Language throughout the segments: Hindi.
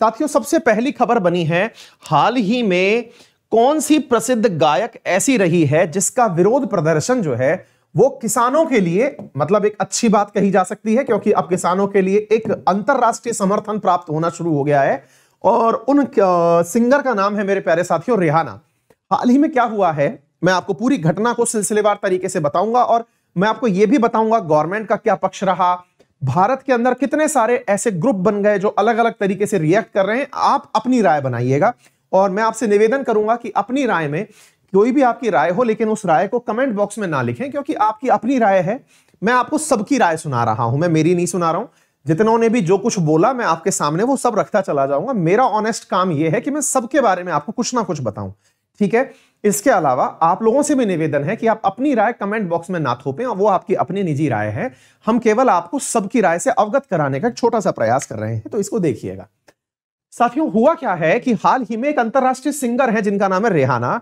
साथियों सबसे पहली खबर बनी है हाल ही में कौन सी प्रसिद्ध गायक ऐसी रही है जिसका विरोध प्रदर्शन जो है वो किसानों के लिए मतलब एक अच्छी बात कही जा सकती है क्योंकि अब किसानों के लिए एक अंतरराष्ट्रीय समर्थन प्राप्त होना शुरू हो गया है और उन सिंगर का नाम है मेरे प्यारे साथियों रिहाना हाल ही में क्या हुआ है मैं आपको पूरी घटना को सिलसिलेवार तरीके से बताऊंगा और मैं आपको यह भी बताऊंगा गवर्नमेंट का क्या पक्ष रहा भारत के अंदर कितने सारे ऐसे ग्रुप बन गए जो अलग अलग तरीके से रिएक्ट कर रहे हैं आप अपनी राय बनाइएगा और मैं आपसे निवेदन करूंगा कि अपनी राय में कोई भी आपकी राय हो लेकिन उस राय को कमेंट बॉक्स में ना लिखें क्योंकि आपकी अपनी राय है मैं आपको सबकी राय सुना रहा हूं मैं मेरी नहीं सुना रहा हूं जितनों ने भी जो कुछ बोला मैं आपके सामने वो सब रखता चला जाऊंगा मेरा ऑनेस्ट काम यह है कि मैं सबके बारे में आपको कुछ ना कुछ बताऊं ठीक है इसके अलावा आप लोगों से भी निवेदन है कि आप अपनी राय कमेंट बॉक्स में ना थोपें और वो आपकी अपनी निजी राय है हम केवल आपको सबकी राय से अवगत कराने का छोटा सा प्रयास कर रहे हैं तो इसको देखिएगा साथियों हुआ क्या है कि हाल ही में एक अंतर्राष्ट्रीय सिंगर है जिनका नाम है रेहाना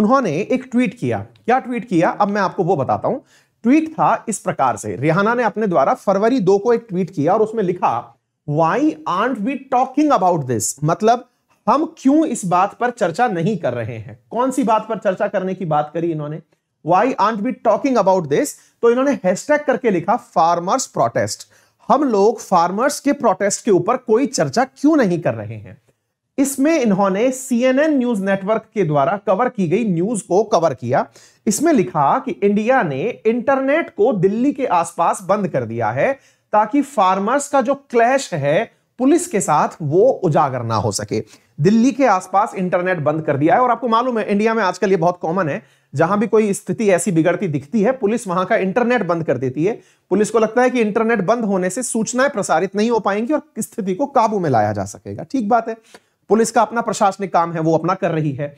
उन्होंने एक ट्वीट किया क्या ट्वीट किया अब मैं आपको वो बताता हूं ट्वीट था इस प्रकार से रेहाना ने अपने द्वारा फरवरी दो को एक ट्वीट किया और उसमें लिखा why aren't we talking about this मतलब हम क्यों इस बात पर चर्चा नहीं कर रहे हैं कौन सी बात पर चर्चा करने की बात करी इन्होंने why aren't be talking about this तो इन्होंने हैशटैग करके लिखा फार्मर्स प्रोटेस्ट हम लोग फार्मर्स के प्रोटेस्ट के ऊपर कोई चर्चा क्यों नहीं कर रहे हैं इसमें इन्होंने सीएनएन न्यूज नेटवर्क के द्वारा कवर की गई न्यूज को कवर किया इसमें लिखा कि इंडिया ने इंटरनेट को दिल्ली के आसपास बंद कर दिया है ताकि फार्मर्स का जो क्लैश है पुलिस के साथ वो उजागर ना हो सके दिल्ली के आसपास इंटरनेट बंद कर दिया है और आपको मालूम है इंडिया में आजकल ये बहुत कॉमन है जहां भी कोई स्थिति ऐसी बिगड़ती दिखती है पुलिस वहां का इंटरनेट बंद कर देती है पुलिस को लगता है कि इंटरनेट बंद होने से सूचनाएं प्रसारित नहीं हो पाएंगी और स्थिति को काबू में लाया जा सकेगा ठीक बात है पुलिस का अपना प्रशासनिक काम है वो अपना कर रही है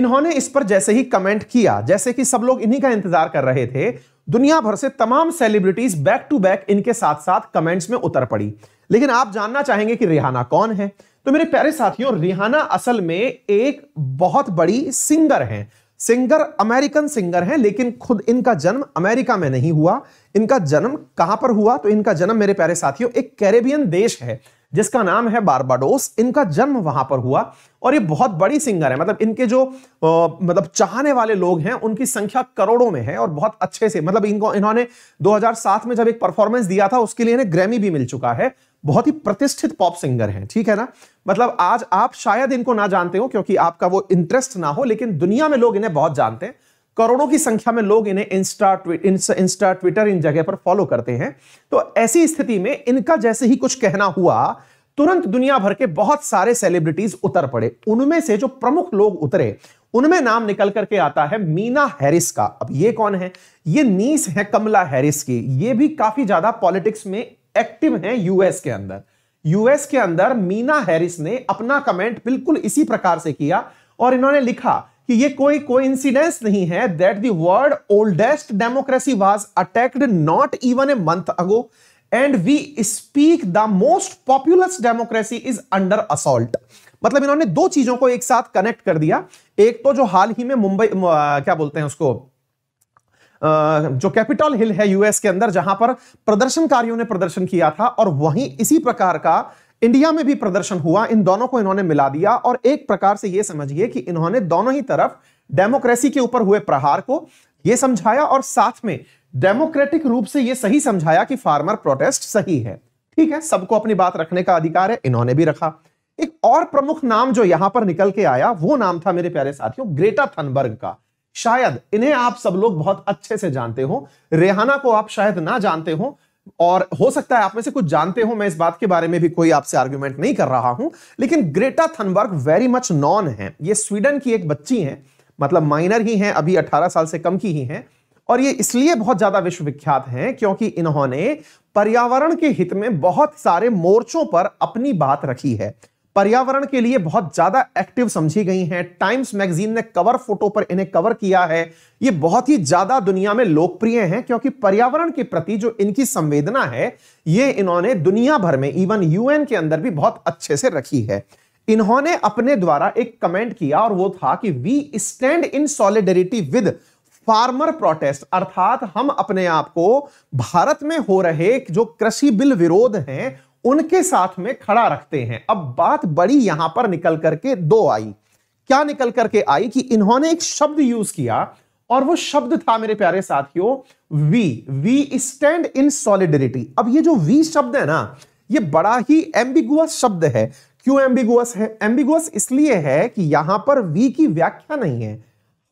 इन्होंने इस पर जैसे ही कमेंट किया जैसे कि सब लोग इन्हीं का इंतजार कर रहे थे दुनिया भर से तमाम सेलिब्रिटीज बैक टू बैक इनके साथ साथ कमेंट्स में उतर पड़ी लेकिन आप जानना चाहेंगे कि रिहाना कौन है तो मेरे प्यारे साथियों रिहाना असल में एक बहुत बड़ी सिंगर हैं सिंगर अमेरिकन सिंगर हैं लेकिन खुद इनका जन्म अमेरिका में नहीं हुआ इनका जन्म कहां पर हुआ तो इनका जन्म मेरे प्यारे साथियों एक कैरेबियन देश है जिसका नाम है बारबाडोस इनका जन्म वहां पर हुआ और ये बहुत बड़ी सिंगर है मतलब इनके जो आ, मतलब चाहने वाले लोग हैं उनकी संख्या करोड़ों में है और बहुत अच्छे से मतलब इनको इन्होंने 2007 में जब एक परफॉर्मेंस दिया था उसके लिए इन्हें ग्रैमी भी मिल चुका है बहुत ही प्रतिष्ठित पॉप सिंगर हैं ठीक है ना मतलब आज आप शायद इनको ना जानते हो क्योंकि आपका वो इंटरेस्ट ना हो लेकिन दुनिया में लोग इन्हें बहुत जानते हैं करोड़ों की संख्या में लोग इन्हें इंस्टा इंस्टा ट्विटर इन जगह पर फॉलो करते हैं तो ऐसी स्थिति में इनका जैसे ही कुछ कहना हुआ तुरंत दुनिया भर के बहुत सारे सेलिब्रिटीज उतर पड़े उनमें से जो प्रमुख लोग उतरे उनमें नाम निकल करके आता है मीना हैरिस का अब ये कौन है ये नीस है कमला हैरिस की ये भी काफी ज्यादा पॉलिटिक्स में एक्टिव हैं यूएस के अंदर यूएस के अंदर मीना हैरिस ने अपना कमेंट बिल्कुल इसी प्रकार से किया और इन्होंने लिखा कि ये कोई कोइंसिडेंस नहीं है that the world oldest democracy was attacked not even a month ago and we speak the most popular democracy is under assault मतलब इन्होंने दो चीजों को एक साथ कनेक्ट कर दिया एक तो जो हाल ही में मुंबई क्या बोलते हैं उसको जो कैपिटल हिल है यूएस के अंदर जहां पर प्रदर्शनकारियों ने प्रदर्शन किया था और वहीं इसी प्रकार का इंडिया में भी प्रदर्शन हुआ इन दोनों को इन्होंने मिला दिया और एक प्रकार से यह समझिए कि इन्होंने दोनों ही तरफ डेमोक्रेसी के ऊपर हुए प्रहार को यह समझाया और साथ में डेमोक्रेटिक रूप से यह सही समझाया कि फार्मर प्रोटेस्ट सही है ठीक है सबको अपनी बात रखने का अधिकार है इन्होंने भी रखा एक और प्रमुख नाम जो यहां पर निकल के आया वो नाम था मेरे प्यारे साथियों ग्रेटा थनबर्ग का शायद इन्हें आप सब लोग बहुत अच्छे से जानते हो रेहाना को आप शायद ना जानते हो और हो सकता है आप में से कुछ जानते हो मैं इस बात के बारे में भी कोई आपसे आर्ग्यूमेंट नहीं कर रहा हूं लेकिन Greta Thunberg very much known है ये स्वीडन की एक बच्ची है मतलब माइनर ही हैं अभी 18 साल से कम की ही हैं और ये इसलिए बहुत ज्यादा विश्वविख्यात हैं क्योंकि इन्होंने पर्यावरण के हित में बहुत सारे मोर्चों पर अपनी बात रखी है पर्यावरण के लिए बहुत ज्यादा एक्टिव समझी गई हैं टाइम्स मैगजीन ने कवर फोटो पर इन्हें कवर किया है ये बहुत ही ज्यादा दुनिया में लोकप्रिय हैं क्योंकि पर्यावरण के प्रति जो इनकी संवेदना है ये इन्होंने दुनिया भर में इवन यूएन के अंदर भी बहुत अच्छे से रखी है इन्होंने अपने द्वारा एक कमेंट किया और वो था कि we stand in solidarity with farmer protest अर्थात हम अपने आप को भारत में हो रहे जो कृषि बिल विरोध हैं उनके साथ में खड़ा रखते हैं अब बात बड़ी यहां पर निकल करके दो आई क्या निकल करके आई कि इन्होंने एक शब्द यूज किया और वो शब्द था मेरे प्यारे साथियों we we stand in solidarity अब ये जो वी शब्द है ना ये बड़ा ही एम्बिगुअस शब्द है क्यों एम्बिगुअस है एम्बिगुअस इसलिए है कि यहां पर वी की व्याख्या नहीं है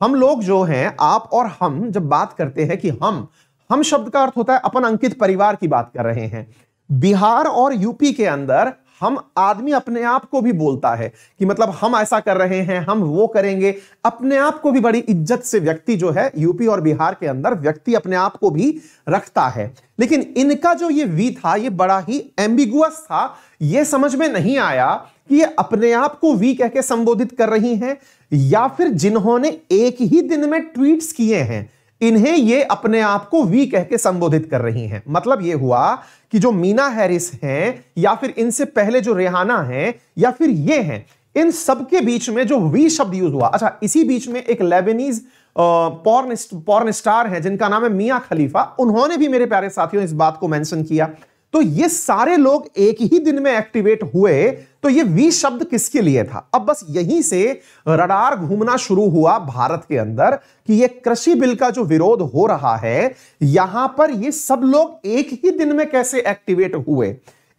हम लोग जो हैं आप और हम जब बात करते हैं कि हम हम शब्द का अर्थ होता है अपन अंकित परिवार की बात कर रहे हैं बिहार और यूपी के अंदर हम आदमी अपने आप को भी बोलता है कि मतलब हम ऐसा कर रहे हैं हम वो करेंगे अपने आप को भी बड़ी इज्जत से व्यक्ति जो है यूपी और बिहार के अंदर व्यक्ति अपने आप को भी रखता है लेकिन इनका जो ये वी था ये बड़ा ही एम्बिगुअस था ये समझ में नहीं आया कि ये अपने आप को वी कह के संबोधित कर रही हैं या फिर जिन्होंने एक ही दिन में ट्वीट्स किए हैं इन्हें ये अपने आप को वी कह के संबोधित कर रही हैं मतलब ये हुआ कि जो मीना हैरिस हैं या फिर इनसे पहले जो रेहाना हैं या फिर ये हैं इन सब के बीच में जो वी शब्द यूज हुआ अच्छा इसी बीच में एक लेबनीज पॉर्न पॉर्न स्टार है जिनका नाम है मियाँ खलीफा उन्होंने भी मेरे प्यारे साथियों इस बात को मेंशन किया तो ये सारे लोग एक ही दिन में एक्टिवेट हुए तो ये वी शब्द किसके लिए था अब बस यहीं से रडार घूमना शुरू हुआ भारत के अंदर कि ये कृषि बिल का जो विरोध हो रहा है यहां पर ये सब लोग एक ही दिन में कैसे एक्टिवेट हुए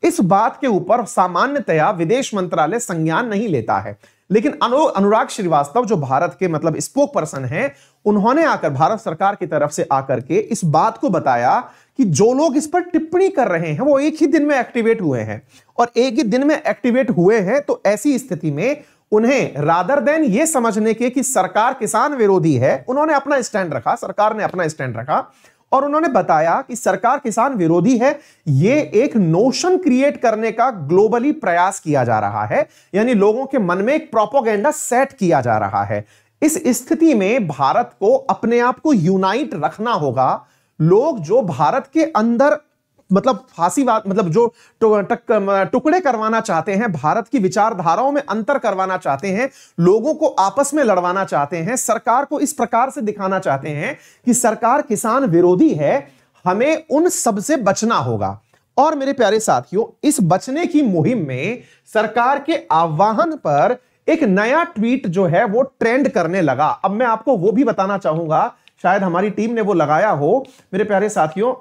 इस बात के ऊपर सामान्यतया विदेश मंत्रालय संज्ञान नहीं लेता है लेकिन अनु, अनुराग श्रीवास्तव जो भारत के मतलब स्पोक पर्सन है उन्होंने आकर भारत सरकार की तरफ से आकर के इस बात को बताया कि जो लोग इस पर टिप्पणी कर रहे हैं वो एक ही दिन में एक्टिवेट हुए हैं और एक ही दिन में एक्टिवेट हुए हैं तो ऐसी स्थिति में उन्हें रादर देन ये समझने के कि सरकार किसान विरोधी है उन्होंने अपना स्टैंड रखा सरकार ने अपना स्टैंड रखा और उन्होंने बताया कि सरकार किसान विरोधी है ये एक नोशन क्रिएट करने का ग्लोबली प्रयास किया जा रहा है यानी लोगों के मन में एक प्रोपोगेंडा सेट किया जा रहा है इस स्थिति में भारत को अपने आप को यूनाइट रखना होगा लोग जो भारत के अंदर मतलब फांसीवाद मतलब जो टुकड़े करवाना चाहते हैं भारत की विचारधाराओं में अंतर करवाना चाहते हैं लोगों को आपस में लड़वाना चाहते हैं सरकार को इस प्रकार से दिखाना चाहते हैं कि सरकार किसान विरोधी है हमें उन सब से बचना होगा और मेरे प्यारे साथियों इस बचने की मुहिम में सरकार के आह्वान पर एक नया ट्वीट जो है वो ट्रेंड करने लगा अब मैं आपको वो भी बताना चाहूंगा शायद हमारी टीम ने वो लगाया हो मेरे प्यारे साथियों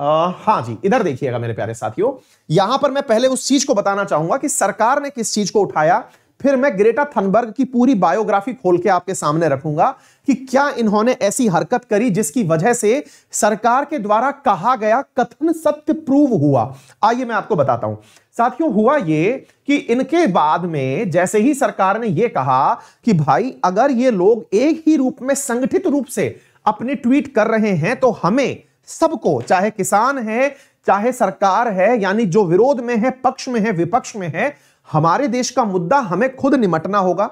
आ, हाँ जी इधर देखिएगा मेरे प्यारे साथियों यहां पर मैं पहले उस चीज को बताना चाहूंगा कि सरकार ने किस चीज को उठाया फिर मैं ग्रेटा थनबर्ग की पूरी बायोग्राफी खोल के आपके सामने रखूंगा कि क्या इन्होंने ऐसी हरकत करी जिसकी वजह से सरकार के द्वारा कहा गया कथन सत्य प्रूव हुआ आइए मैं आपको बताता हूं साथियों हुआ ये कि इनके बाद में जैसे ही सरकार ने यह कहा कि भाई अगर ये लोग एक ही रूप में संगठित रूप से अपने ट्वीट कर रहे हैं तो हमें सबको चाहे किसान है चाहे सरकार है यानी जो विरोध में है पक्ष में है विपक्ष में है हमारे देश का मुद्दा हमें खुद निमटना होगा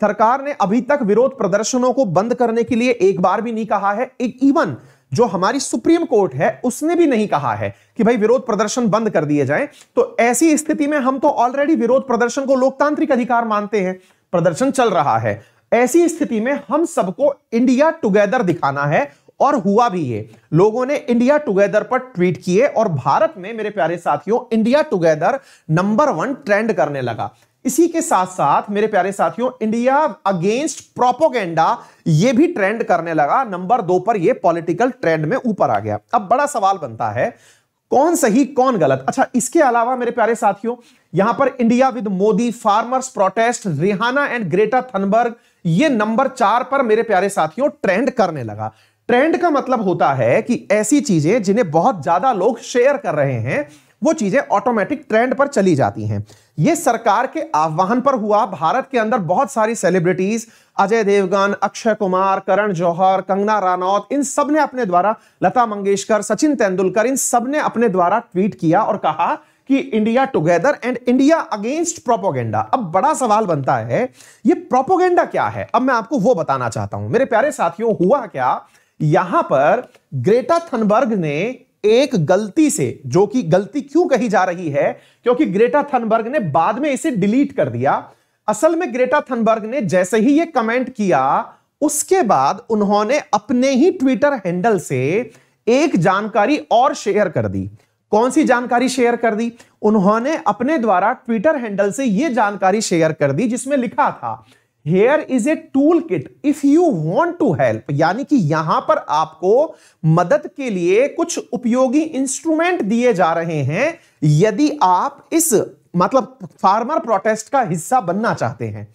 सरकार ने अभी तक विरोध प्रदर्शनों को बंद करने के लिए एक बार भी नहीं कहा है एक इवन जो हमारी सुप्रीम कोर्ट है उसने भी नहीं कहा है कि भाई विरोध प्रदर्शन बंद कर दिए जाए तो ऐसी स्थिति में हम तो ऑलरेडी विरोध प्रदर्शन को लोकतांत्रिक अधिकार मानते हैं प्रदर्शन चल रहा है ऐसी स्थिति में हम सबको इंडिया टुगेदर दिखाना है और हुआ भी ये लोगों ने इंडिया टुगेदर पर ट्वीट किए और भारत में मेरे प्यारे साथियों India together number one trend करने लगा इसी के साथ साथ मेरे प्यारे साथियों इंडिया अगेंस्ट प्रोपोगेंडा ये भी ट्रेंड करने लगा नंबर दो पर ये पॉलिटिकल ट्रेंड में ऊपर आ गया अब बड़ा सवाल बनता है कौन सही कौन गलत अच्छा इसके अलावा मेरे प्यारे साथियों यहां पर India with Modi farmers protest Rihanna and Greta Thunberg ये नंबर चार पर मेरे प्यारे साथियों ट्रेंड करने लगा ट्रेंड का मतलब होता है कि ऐसी चीजें जिन्हें बहुत ज्यादा लोग शेयर कर रहे हैं वो चीजें ऑटोमेटिक ट्रेंड पर चली जाती हैं ये सरकार के आह्वान पर हुआ भारत के अंदर बहुत सारी सेलिब्रिटीज अजय देवगन अक्षय कुमार करण जौहर कंगना रानौत इन सब ने अपने द्वारा लता मंगेशकर सचिन तेंदुलकर इन सब ने अपने द्वारा ट्वीट किया और कहा कि India together and India against propaganda अब बड़ा सवाल बनता है ये प्रोपोगेंडा क्या है अब मैं आपको वो बताना चाहता हूं मेरे प्यारे साथियों हुआ क्या यहां पर ग्रेटा थनबर्ग ने एक गलती से जो कि गलती क्यों कही जा रही है क्योंकि ग्रेटा थनबर्ग ने बाद में इसे डिलीट कर दिया असल में ग्रेटा थनबर्ग ने जैसे ही ये कमेंट किया उसके बाद उन्होंने अपने ही ट्विटर हैंडल से एक जानकारी और शेयर कर दी कौन सी जानकारी शेयर कर दी उन्होंने अपने द्वारा ट्विटर हैंडल से यह जानकारी शेयर कर दी जिसमें लिखा था here is a toolkit if you want to help यानी कि यहां पर आपको मदद के लिए कुछ उपयोगी इंस्ट्रूमेंट दिए जा रहे हैं यदि आप इस मतलब फार्मर प्रोटेस्ट का हिस्सा बनना चाहते हैं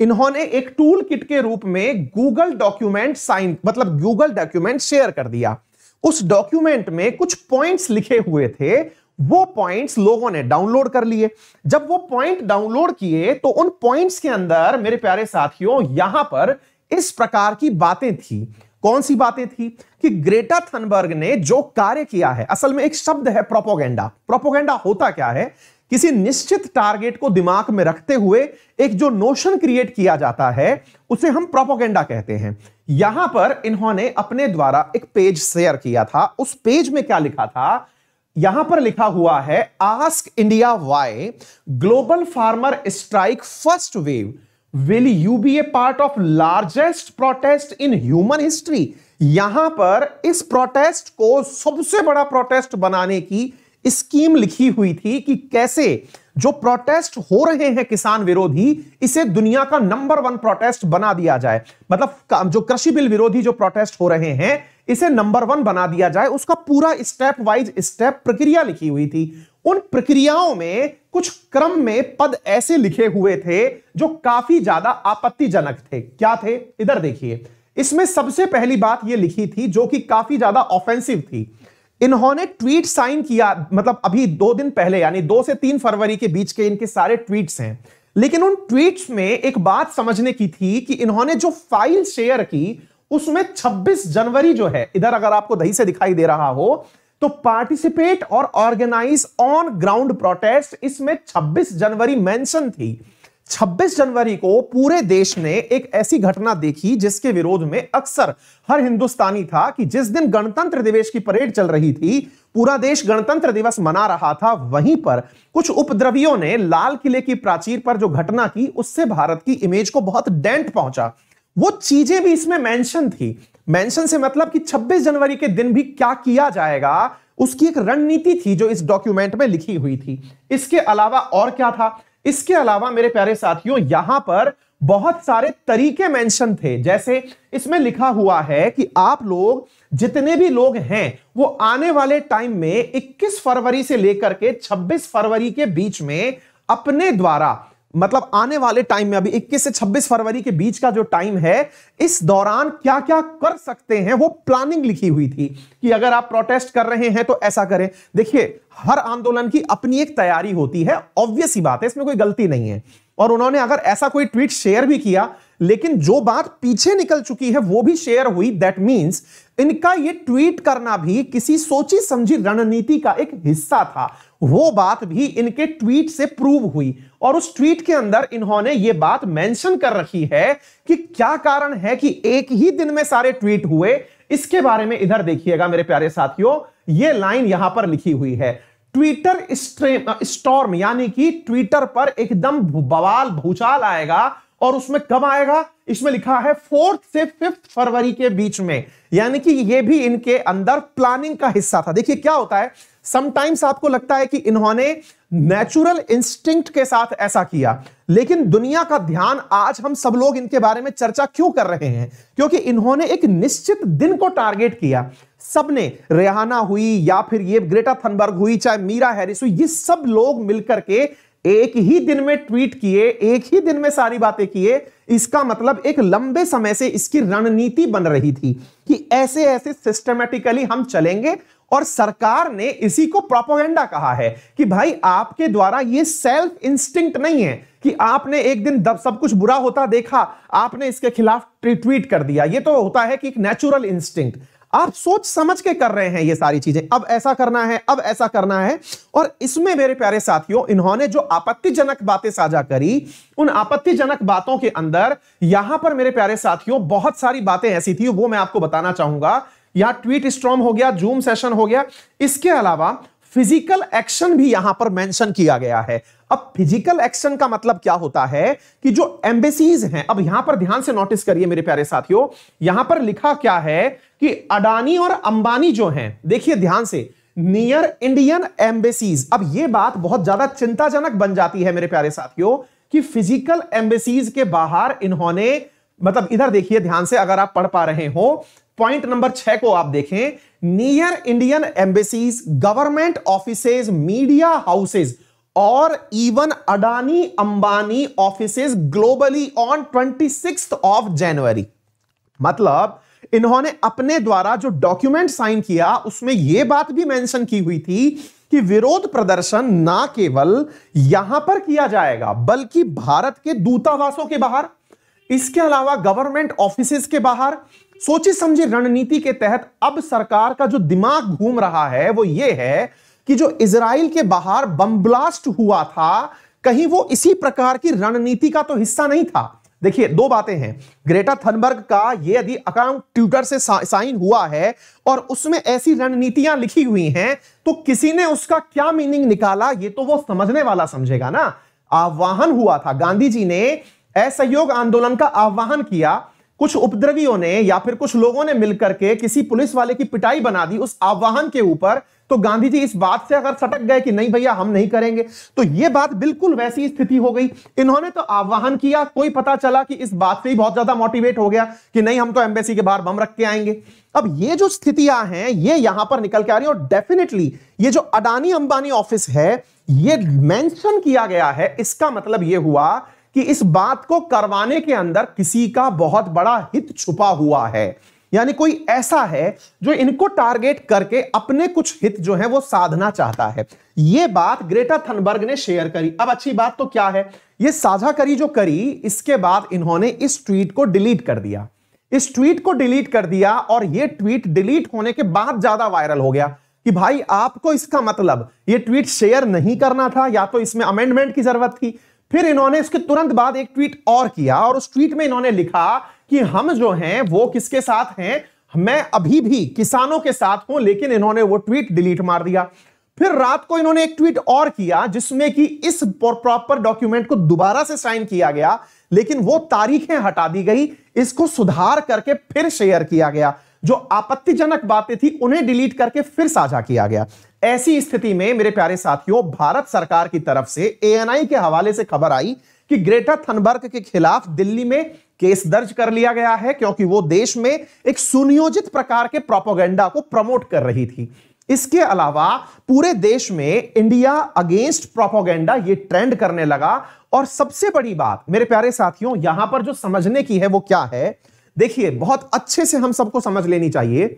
इन्होंने एक टूल किट के रूप में गूगल डॉक्यूमेंट साइन मतलब गूगल डॉक्यूमेंट शेयर कर दिया उस डॉक्यूमेंट में कुछ पॉइंट्स लिखे हुए थे वो पॉइंट्स लोगों ने डाउनलोड कर लिए जब वो पॉइंट डाउनलोड किए तो उन पॉइंट्स के अंदर मेरे प्यारे साथियों यहां पर इस प्रकार की बातें थी कौन सी बातें थी कि ग्रेटा थनबर्ग ने जो कार्य किया है असल में एक शब्द है प्रोपोगेंडा प्रोपोगेंडा होता क्या है किसी निश्चित टारगेट को दिमाग में रखते हुए एक जो नोशन क्रिएट किया जाता है उसे हम प्रोपोगेंडा कहते हैं यहां पर इन्होंने अपने द्वारा एक पेज शेयर किया था उस पेज में क्या लिखा था यहां पर लिखा हुआ है ask India why global farmer strike first wave will you be a part of largest protest in human history यहां पर इस प्रोटेस्ट को सबसे बड़ा प्रोटेस्ट बनाने की स्कीम लिखी हुई थी कि कैसे जो प्रोटेस्ट हो रहे हैं किसान विरोधी इसे दुनिया का नंबर वन प्रोटेस्ट बना दिया जाए मतलब जो कृषि बिल विरोधी जो प्रोटेस्ट हो रहे हैं इसे नंबर वन बना दिया जाए उसका पूरा स्टेप वाइज स्टेप प्रक्रिया लिखी हुई थी उन प्रक्रियाओं में कुछ क्रम में पद ऐसे लिखे हुए थे जो काफी ज्यादा आपत्तिजनक थे क्या थे इधर देखिए इसमें सबसे पहली बात यह लिखी थी जो कि काफी ज्यादा ऑफेंसिव थी इन्होंने ट्वीट साइन किया मतलब अभी दो दिन पहले यानी दो से तीन फरवरी के बीच के इनके सारे ट्वीट्स हैं लेकिन उन ट्वीट्स में एक बात समझने की थी कि इन्होंने जो फाइल शेयर की उसमें 26 जनवरी जो है इधर अगर आपको दही से दिखाई दे रहा हो तो पार्टिसिपेट और ऑर्गेनाइज ऑन ग्राउंड प्रोटेस्ट इसमें 26 जनवरी मेंशन थी 26 जनवरी को पूरे देश ने एक ऐसी घटना देखी जिसके विरोध में अक्सर हर हिंदुस्तानी था कि जिस दिन गणतंत्र दिवस की परेड चल रही थी पूरा देश गणतंत्र दिवस मना रहा था वहीं पर कुछ उपद्रवियों ने लाल किले की प्राचीर पर जो घटना की उससे भारत की इमेज को बहुत डेंट पहुंचा वो चीजें भी इसमें मेंशन थी मेंशन से मतलब कि 26 जनवरी के दिन भी क्या किया जाएगा उसकी एक रणनीति थी जो इस डॉक्यूमेंट में लिखी हुई थी इसके अलावा और क्या था इसके अलावा मेरे प्यारे साथियों यहां पर बहुत सारे तरीके मेंशन थे जैसे इसमें लिखा हुआ है कि आप लोग जितने भी लोग हैं वो आने वाले टाइम में 21 फरवरी से लेकर के 26 फरवरी के बीच में अपने द्वारा मतलब आने वाले टाइम में अभी 21 से 26 फरवरी के बीच का जो टाइम है इस दौरान क्या क्या कर सकते हैं वो प्लानिंग लिखी हुई थी कि अगर आप प्रोटेस्ट कर रहे हैं तो ऐसा करें देखिए हर आंदोलन की अपनी एक तैयारी होती है ऑब्वियस ही बात है इसमें कोई गलती नहीं है और उन्होंने अगर ऐसा कोई ट्वीट शेयर भी किया लेकिन जो बात पीछे निकल चुकी है वो भी शेयर हुई दैट मींस इनका ये ट्वीट करना भी किसी सोची समझी रणनीति का एक हिस्सा था वो बात भी इनके ट्वीट से प्रूव हुई और उस ट्वीट के अंदर इन्होंने ये बात मेंशन कर रखी है कि क्या कारण है कि एक ही दिन में सारे ट्वीट हुए इसके बारे में इधर देखिएगा मेरे प्यारे साथियों ये लाइन यहां पर लिखी हुई है ट्विटर स्टॉर्म यानी कि ट्विटर पर एकदम बवाल भूचाल आएगा और उसमें कब आएगा इसमें लिखा है फोर्थ से फिफ्थ फरवरी के बीच में यानी कि यह भी इनके अंदर प्लानिंग का हिस्सा था देखिए क्या होता है समटाइम्स आपको लगता है कि इन्होंने नेचुरल इंस्टिंक्ट के साथ ऐसा किया लेकिन दुनिया का ध्यान आज हम सब लोग इनके बारे में चर्चा क्यों कर रहे हैं क्योंकि इन्होंने एक निश्चित दिन को टारगेट किया सबने रेहाना हुई या फिर ये ग्रेटा थनबर्ग हुई चाहे मीरा हैरिस हुई ये सब लोग मिलकर के एक ही दिन में ट्वीट किए एक ही दिन में सारी बातें किए इसका मतलब एक लंबे समय से इसकी रणनीति बन रही थी कि ऐसे ऐसे सिस्टमेटिकली हम चलेंगे और सरकार ने इसी को प्रोपोगेंडा कहा है कि भाई आपके द्वारा ये सेल्फ इंस्टिंक्ट नहीं है कि आपने एक दिन दब सब कुछ बुरा होता देखा आपने इसके खिलाफ ट्वीट कर दिया ये तो होता है कि एक नेचुरल इंस्टिंक्ट आप सोच समझ के कर रहे हैं ये सारी चीजें अब ऐसा करना है अब ऐसा करना है और इसमें मेरे प्यारे साथियों इन्होंने जो आपत्तिजनक बातें साझा करी उन आपत्तिजनक बातों के अंदर यहां पर मेरे प्यारे साथियों बहुत सारी बातें ऐसी थी वो मैं आपको बताना चाहूंगा यहां ट्वीट स्ट्रॉम हो गया जूम सेशन हो गया इसके अलावा फिजिकल एक्शन भी यहां पर मेंशन किया गया है अब फिजिकल एक्शन का मतलब क्या होता है कि जो एम्बेसीज हैं अब यहां पर ध्यान से नोटिस करिए मेरे प्यारे साथियों यहां पर लिखा क्या है कि अडानी और अंबानी जो हैं देखिए ध्यान से नियर इंडियन एम्बेसीज अब यह बात बहुत ज्यादा चिंताजनक बन जाती है मेरे प्यारे साथियों कि फिजिकल एम्बेसीज के बाहर इन्होंने मतलब इधर देखिए ध्यान से अगर आप पढ़ पा रहे हो पॉइंट नंबर छह को आप देखें near Indian embassies government offices media houses और even Adani Ambani office globally on twenty of January मतलब इन्होंने अपने द्वारा जो डॉक्यूमेंट साइन किया उसमें यह बात भी मेंशन की हुई थी कि विरोध प्रदर्शन ना केवल यहां पर किया जाएगा बल्कि भारत के दूतावासों के बाहर इसके अलावा गवर्नमेंट ऑफिस के बाहर सोची समझी रणनीति के तहत अब सरकार का जो दिमाग घूम रहा है वो ये है कि जो इसराइल के बाहर बम ब्लास्ट हुआ था कहीं वो इसी प्रकार की रणनीति का तो हिस्सा नहीं था देखिए दो बातें हैं ग्रेटा थनबर्ग का ये यदि अकाउंट ट्विटर से साइन हुआ है और उसमें ऐसी रणनीतियां लिखी हुई हैं तो किसी ने उसका क्या मीनिंग निकाला ये तो वो समझने वाला समझेगा ना आह्वान हुआ था गांधी जी ने असहयोग आंदोलन का आह्वान किया कुछ उपद्रवियों ने या फिर कुछ लोगों ने मिलकर के किसी पुलिस वाले की पिटाई बना दी उस आह्वान के ऊपर तो गांधी जी इस बात से अगर सटक गए कि नहीं भैया हम नहीं करेंगे तो यह बात बिल्कुल वैसी स्थिति हो गई इन्होंने तो आह्वान किया कोई पता चला कि इस बात से ही बहुत ज्यादा मोटिवेट हो गया कि नहीं हम तो एम्बेसी के बाहर बम रख के आएंगे अब ये जो स्थितियां हैं ये यहां पर निकल के आ रही है और डेफिनेटली ये जो अडानी अंबानी ऑफिस है ये मैंशन किया गया है इसका मतलब ये हुआ कि इस बात को करवाने के अंदर किसी का बहुत बड़ा हित छुपा हुआ है यानी कोई ऐसा है जो इनको टारगेट करके अपने कुछ हित जो है वो साधना चाहता है ये बात ग्रेटा थनबर्ग ने शेयर करी अब अच्छी बात तो क्या है ये साझा करी जो करी इसके बाद इन्होंने इस ट्वीट को डिलीट कर दिया इस ट्वीट को डिलीट कर दिया और ये ट्वीट डिलीट होने के बाद ज्यादा वायरल हो गया कि भाई आपको इसका मतलब ये ट्वीट शेयर नहीं करना था या तो इसमें अमेंडमेंट की जरूरत थी फिर इन्होंने इसके तुरंत बाद एक ट्वीट और किया और उस ट्वीट में इन्होंने लिखा कि हम जो हैं वो किसके साथ हैं मैं अभी भी किसानों के साथ हूं लेकिन इन्होंने वो ट्वीट डिलीट मार दिया फिर रात को इन्होंने एक ट्वीट और किया जिसमें कि इस प्रॉपर डॉक्यूमेंट को दोबारा से साइन किया गया लेकिन वो तारीखें हटा दी गई इसको सुधार करके फिर शेयर किया गया जो आपत्तिजनक बातें थी उन्हें डिलीट करके फिर साझा किया गया ऐसी स्थिति में मेरे प्यारे साथियों भारत सरकार की तरफ से एएनआई के हवाले से खबर आई कि ग्रेटर थनबर्ग के खिलाफ दिल्ली में केस दर्ज कर लिया गया है क्योंकि वो देश में एक सुनियोजित प्रकार के प्रोपोगेंडा को प्रमोट कर रही थी इसके अलावा पूरे देश में इंडिया अगेंस्ट प्रोपोगेंडा ये ट्रेंड करने लगा और सबसे बड़ी बात मेरे प्यारे साथियों यहां पर जो समझने की है वो क्या है देखिए बहुत अच्छे से हम सबको समझ लेनी चाहिए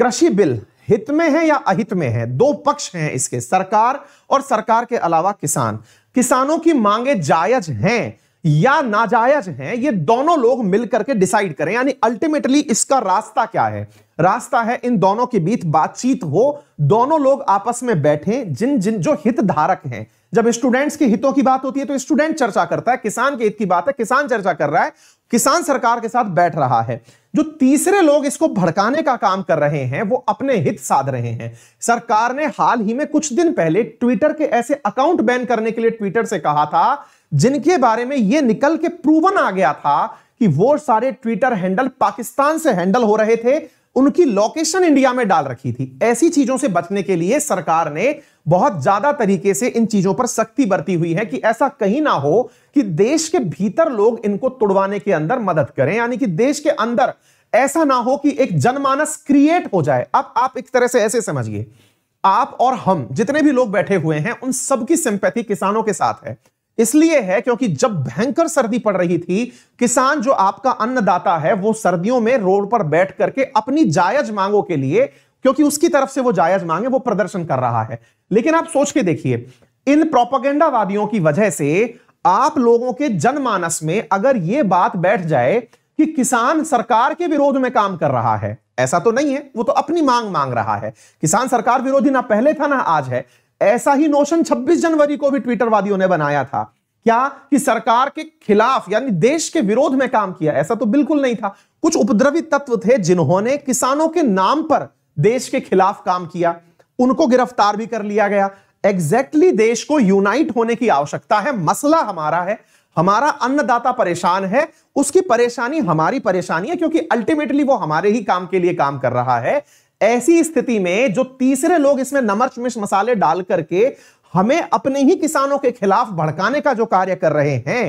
कृषि बिल हित में है या अहित में है दो पक्ष हैं इसके सरकार और सरकार के अलावा किसान किसानों की मांगे जायज हैं या नाजायज हैं ये दोनों लोग मिलकर के डिसाइड करें यानी अल्टीमेटली इसका रास्ता क्या है रास्ता है इन दोनों के बीच बातचीत हो दोनों लोग आपस में बैठें जिन जिन जो हितधारक हैं जब स्टूडेंट्स के हितों की बात होती है तो स्टूडेंट चर्चा करता है किसान के हित की बात है किसान चर्चा कर रहा है किसान सरकार के साथ बैठ रहा है जो तीसरे लोग इसको भड़काने का काम कर रहे हैं वो अपने हित साध रहे हैं सरकार ने हाल ही में कुछ दिन पहले ट्विटर के ऐसे अकाउंट बैन करने के लिए ट्विटर से कहा था जिनके बारे में यह निकल के प्रूवन आ गया था कि वो सारे ट्विटर हैंडल पाकिस्तान से हैंडल हो रहे थे उनकी लोकेशन इंडिया में डाल रखी थी ऐसी चीजों से बचने के लिए सरकार ने बहुत ज्यादा तरीके से इन चीजों पर सख्ती बरती हुई है कि ऐसा कहीं ना हो कि देश के भीतर लोग इनको तुड़वाने के अंदर मदद करें यानी कि देश के अंदर ऐसा ना हो कि एक जनमानस क्रिएट हो जाए अब आप एक तरह से ऐसे समझिए आप और हम जितने भी लोग बैठे हुए हैं उन सबकी सिंपैथी किसानों के साथ है इसलिए है क्योंकि जब भयंकर सर्दी पड़ रही थी किसान जो आपका अन्नदाता है वो सर्दियों में रोड पर बैठ करके अपनी जायज मांगों के लिए क्योंकि उसकी तरफ से वो जायज मांगे वो प्रदर्शन कर रहा है लेकिन आप सोच के देखिए इन प्रोपागेंडावादियों की वजह से आप लोगों के जनमानस में अगर यह बात बैठ जाए कि किसान सरकार के विरोध में काम कर रहा है ऐसा तो नहीं है वो तो अपनी मांग मांग रहा है किसान सरकार विरोधी ना पहले था ना आज है ऐसा ही नोशन 26 जनवरी को भी ट्विटरवादियों ने बनाया था क्या कि सरकार के खिलाफ यानी देश के विरोध में काम किया ऐसा तो बिल्कुल नहीं था कुछ उपद्रवी तत्व थे जिन्होंने किसानों के नाम पर देश के खिलाफ काम किया उनको गिरफ्तार भी कर लिया गया एग्जैक्टली exactly देश को यूनाइट होने की आवश्यकता है मसला हमारा है हमारा अन्नदाता परेशान है उसकी परेशानी हमारी परेशानी है क्योंकि अल्टीमेटली वो हमारे ही काम के लिए काम कर रहा है ऐसी स्थिति में जो तीसरे लोग इसमें नमर्च मिश मसाले डाल करके हमें अपने ही किसानों के खिलाफ भड़काने का जो कार्य कर रहे हैं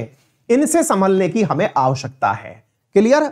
इनसे संभलने की हमें आवश्यकता है क्लियर